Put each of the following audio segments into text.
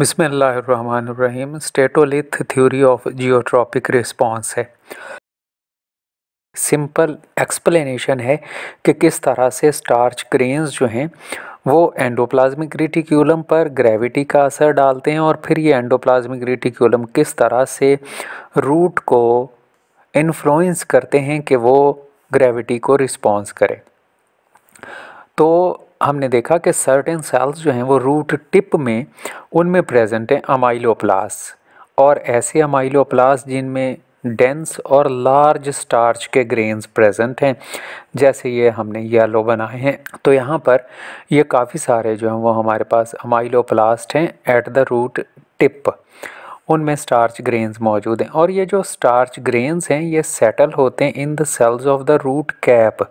बिसमीम statolith theory of geotropic response है simple explanation है कि किस तरह से स्टार्च ग्रेन्स जो हैं वो एंडोप्लाज्मिक रेटिक्यूलम पर ग्रेविटी का असर डालते हैं और फिर ये एंडोप्लाज्मिक रेटिक्यूलम किस तरह से रूट को इन्फ्लुएंस करते हैं कि वो ग्रेविटी को रिस्पॉन्स करें तो हमने देखा कि सर्टेन सेल्स जो हैं वो रूट टिप में उनमें प्रेजेंट हैं अमाइलोप्लास और ऐसे अमाइलोप्लास जिनमें डेंस और लार्ज स्टार्च के ग्रेन्स प्रेजेंट हैं जैसे ये हमने येलो बनाए हैं तो यहाँ पर ये काफ़ी सारे जो हैं वो हमारे पास अमाइलोप्लास्ट हैं एट द रूट टिप उनमें स्टार्च ग्रेन्स मौजूद हैं और ये जो स्टार्च ग्रेन्स हैं ये सेटल होते हैं in the cells of the root cap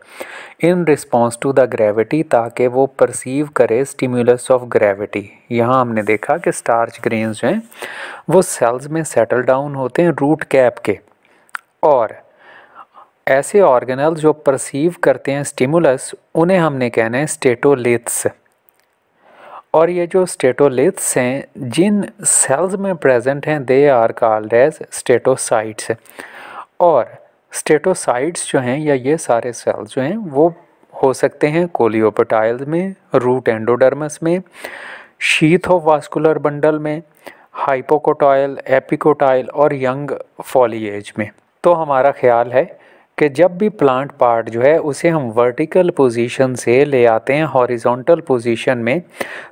in response to the gravity ताकि वो परसीव करे स्टिमुलस ऑफ ग्रेविटी यहाँ हमने देखा कि स्टार्च ग्रेन्स जो हैं वो सेल्स में सेटल डाउन होते हैं रूट कैप के और ऐसे ऑर्गेनल जो परसीव करते हैं स्टिमुलस उन्हें हमने कहना है स्टेटोलिथ्स और ये जो स्टेटोलिथ्स हैं जिन सेल्स में प्रेजेंट हैं they are called as statocytes और स्टेटोसाइट्स जो हैं या ये सारे सेल्स जो हैं वो हो सकते हैं कोलियोपटाइल में रूट एंडोडर्मस में शीथ ऑफ वास्कुलर बंडल में हाइपोकोटाइल एपिकोटाइल और यंग फॉलीएज में तो हमारा ख्याल है कि जब भी प्लांट पार्ट जो है उसे हम वर्टिकल पोजीशन से ले आते हैं हॉरिजॉन्टल पोजीशन में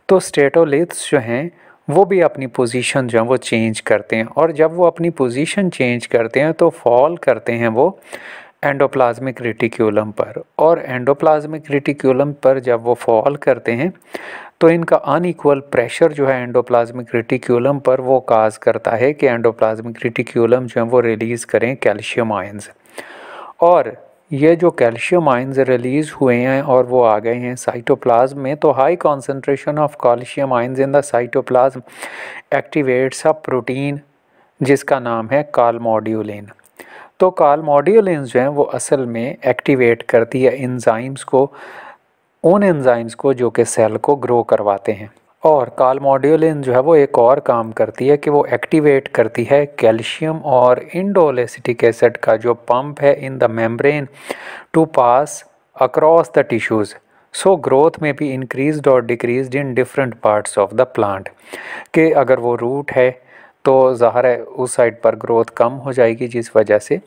तो स्टेटोलिथ्स जो हैं वो भी अपनी पोजीशन जो है वो चेंज करते हैं और जब वो अपनी पोजीशन चेंज करते हैं तो फॉल करते हैं वो एंडोप्लाज्मिक रेटिक्यूलम पर और एंडोप्लाज्मिक रेटिक्यूलम पर जब वो फॉल करते हैं तो इनका अनइक्वल प्रेशर जो है एंडोप्लाज्मिक रेटिक्यूलम पर वो काज करता है कि एंडोप्लाज्मिक रेटिक्यूलम जो है वो रिलीज़ करें कैल्शियम आयंस और ये जो कैल्शियम आइन्स रिलीज़ हुए हैं और वो आ गए हैं साइटोप्लाज्म में तो high concentration of calcium ions in the cytoplasm activates a protein जिसका नाम है कालमोड्यूलिन तो कालमोड्यूलिन जो हैं वो असल में एक्टिवेट करती है इन्जाइम्स को उन एंजाइम्स को जो कि सेल को ग्रो करवाते हैं और कालमोडियोलिन जो है वो एक और काम करती है कि वो एक्टिवेट करती है कैल्शियम और इंडोलेसिटिक एसिड का जो पंप है in the membrane to pass across the tissues so growth में भी इंक्रीज और decrease in different parts of the plant के अगर वो रूट है तो ज़ाहर है उस साइड पर ग्रोथ कम हो जाएगी जिस वजह से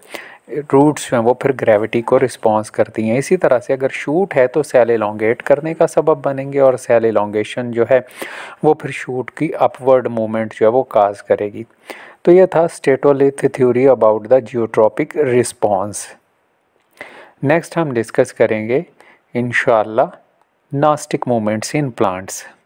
रूट्स जो हैं वो फिर ग्रेविटी को रिस्पॉन्स करती हैं इसी तरह से अगर शूट है तो सेल एलोंगेट करने का सबब बनेंगे और सेल एलोंगेशन जो है वो फिर शूट की अपवर्ड मूवमेंट जो है वो काज करेगी तो ये था statolith theory about the geotropic response next हम डिस्कस करेंगे in nastic movements in plants